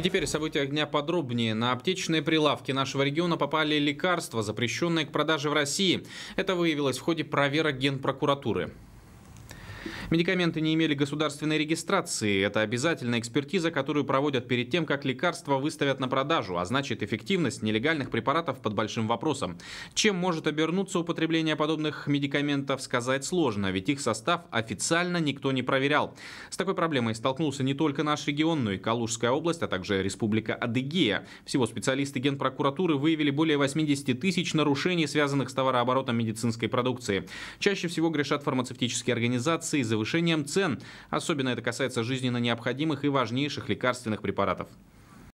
И теперь события дня подробнее. На аптечные прилавки нашего региона попали лекарства, запрещенные к продаже в России. Это выявилось в ходе проверок Генпрокуратуры. Медикаменты не имели государственной регистрации. Это обязательная экспертиза, которую проводят перед тем, как лекарства выставят на продажу, а значит эффективность нелегальных препаратов под большим вопросом. Чем может обернуться употребление подобных медикаментов, сказать сложно, ведь их состав официально никто не проверял. С такой проблемой столкнулся не только наш регион, но и Калужская область, а также Республика Адыгея. Всего специалисты Генпрокуратуры выявили более 80 тысяч нарушений, связанных с товарооборотом медицинской продукции. Чаще всего грешат фармацевтические организации, повышением цен. Особенно это касается жизненно необходимых и важнейших лекарственных препаратов.